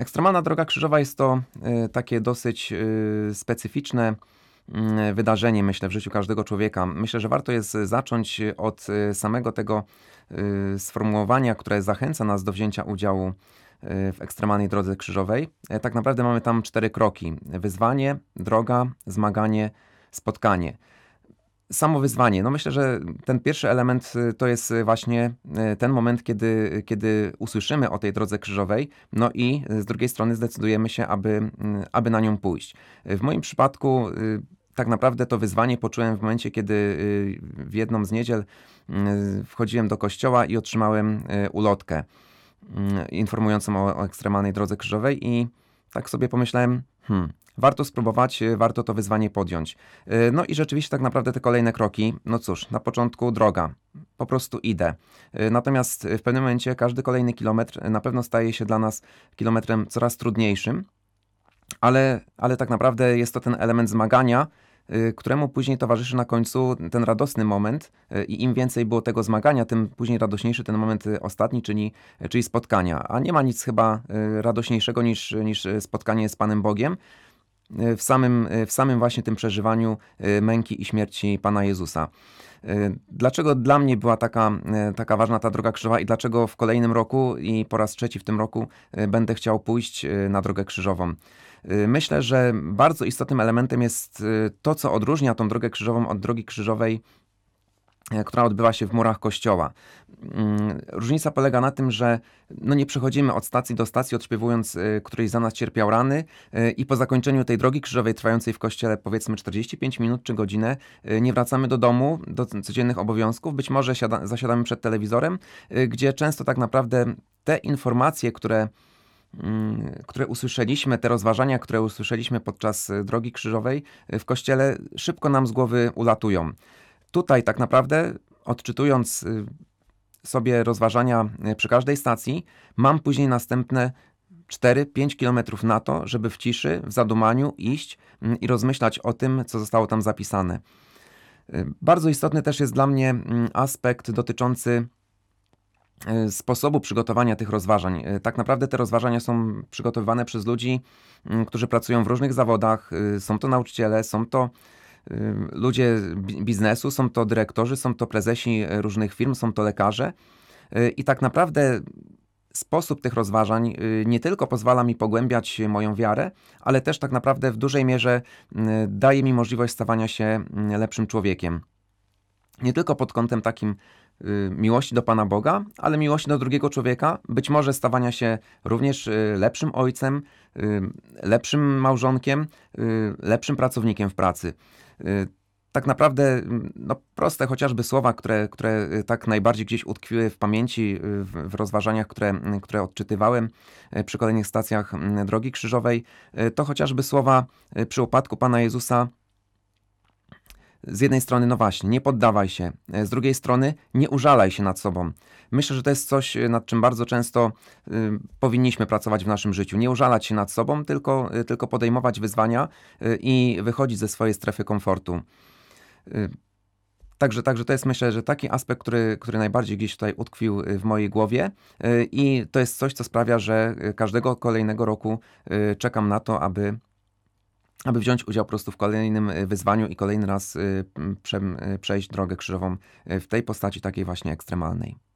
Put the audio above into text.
Ekstremalna droga krzyżowa jest to y, takie dosyć y, specyficzne y, wydarzenie, myślę, w życiu każdego człowieka. Myślę, że warto jest zacząć od samego tego sformułowania, które zachęca nas do wzięcia udziału w ekstremalnej drodze krzyżowej. E, tak naprawdę mamy tam cztery kroki: wyzwanie, droga, zmaganie, spotkanie. Samo wyzwanie. No myślę, że ten pierwszy element y, to jest y, właśnie y, ten moment, kiedy, kiedy usłyszymy o tej drodze krzyżowej, no i z drugiej strony zdecydujemy się, aby, aby na nią pójść. W moim przypadku tak naprawdę to wyzwanie poczułem w momencie, kiedy w jedną z niedziel wchodziłem do kościoła i otrzymałem ulotkę informującą o, o ekstremalnej drodze krzyżowej i tak sobie pomyślałem, Hmm. Warto spróbować, y, warto to wyzwanie podjąć. Y, no i rzeczywiście tak naprawdę te kolejne kroki, no cóż, na początku droga, po prostu idę. Y, natomiast w pewnym momencie każdy kolejny kilometr na pewno staje się dla nas kilometrem coraz trudniejszym, ale, ale tak naprawdę jest to ten element zmagania, Y, któremu później towarzyszy na końcu ten radosny moment y, i im więcej było tego zmagania, tym później radośniejszy ten moment y, ostatni, czyli, czyli spotkania. A nie ma nic chyba radośniejszego niż, niż spotkanie z Panem Bogiem w samym, w samym właśnie tym przeżywaniu męki i śmierci Pana Jezusa. Dlaczego dla mnie była taka, taka ważna ta droga krzyżowa i dlaczego w kolejnym roku i po raz trzeci w tym roku będę chciał pójść na drogę krzyżową? Y, myślę, że bardzo istotnym elementem jest y, to, co odróżnia tą drogę krzyżową od drogi krzyżowej y, która odbywa się w murach kościoła. Mm, różnica polega na tym, że no nie przechodzimy od stacji do stacji, odśpiewując, któryś za nas cierpiał rany i po zakończeniu tej drogi krzyżowej trwającej w kościele powiedzmy 45 minut czy godzinę, nie wracamy do domu, do codziennych obowiązków. Być może siada, zasiadamy przed telewizorem, gdzie często tak naprawdę te informacje, które Mm, które usłyszeliśmy, te rozważania, które usłyszeliśmy podczas y, drogi krzyżowej y, w kościele, szybko nam z głowy ulatują. Tutaj tak naprawdę, odczytując y, sobie rozważania przy każdej stacji, mam później następne 4-5 kilometrów na to, żeby w ciszy, w zadumaniu iść mm, i rozmyślać o tym, co zostało tam zapisane. Bardzo istotny też jest dla mnie mm, aspekt dotyczący Y, sposobu przygotowania tych rozważań. Y, tak naprawdę te rozważania są przygotowywane przez ludzi, mm, którzy pracują w różnych zawodach. Y, są to nauczyciele, są to ludzie biznesu, są to dyrektorzy, są to prezesi różnych firm, są to lekarze. I tak naprawdę sposób tych rozważań nie tylko pozwala mi pogłębiać moją wiarę, ale też tak naprawdę w dużej mierze mm, daje mi możliwość stawania się mm, lepszym człowiekiem. Nie tylko pod kątem takim Y, miłości do Pana Boga, ale miłości do drugiego człowieka, być może stawania się również y, lepszym ojcem, y, lepszym małżonkiem, lepszym pracownikiem w pracy. Tak naprawdę mm, no, proste chociażby słowa, które, które tak najbardziej gdzieś utkwiły w pamięci, w, w rozważaniach, które, mm, które odczytywałem przy kolejnych stacjach mm, Drogi Krzyżowej, to chociażby słowa przy upadku Pana Jezusa z jednej strony, no właśnie, nie poddawaj się, e, z drugiej strony, nie użalaj się nad sobą. Myślę, że to jest coś, e, nad czym bardzo często y, powinniśmy pracować w naszym życiu. Nie użalać się nad sobą, tylko, y, tylko podejmować wyzwania y, i wychodzić ze swojej strefy komfortu. Także, także to jest myślę, że taki aspekt, który, który najbardziej gdzieś tutaj utkwił w mojej głowie i to jest coś, co sprawia, że każdego kolejnego roku czekam na to, aby aby wziąć udział po prostu w kolejnym e, wyzwaniu i kolejny raz e, e, przejść drogę krzyżową w tej postaci takiej właśnie ekstremalnej.